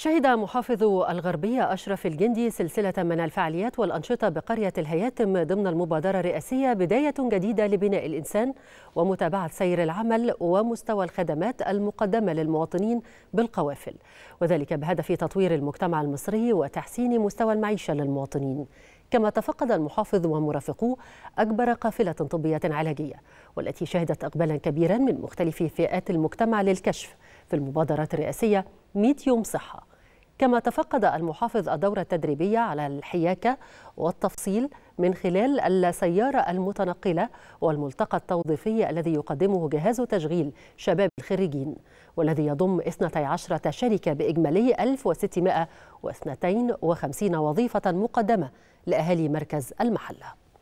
شهد محافظ الغربية أشرف الجندي سلسلة من الفعاليات والأنشطة بقرية الهياتم ضمن المبادرة الرئاسية بداية جديدة لبناء الإنسان ومتابعة سير العمل ومستوى الخدمات المقدمة للمواطنين بالقوافل وذلك بهدف تطوير المجتمع المصري وتحسين مستوى المعيشة للمواطنين كما تفقد المحافظ ومرافقوه أكبر قافلة طبية علاجية والتي شهدت إقبالا كبيرا من مختلف فئات المجتمع للكشف في المبادرات الرئاسية 100 يوم صحة كما تفقد المحافظ الدورة التدريبية على الحياكة والتفصيل من خلال السيارة المتنقلة والملتقى التوظيفي الذي يقدمه جهاز تشغيل شباب الخريجين والذي يضم 12 شركة بإجمالي 1652 وظيفة مقدمة لأهالي مركز المحله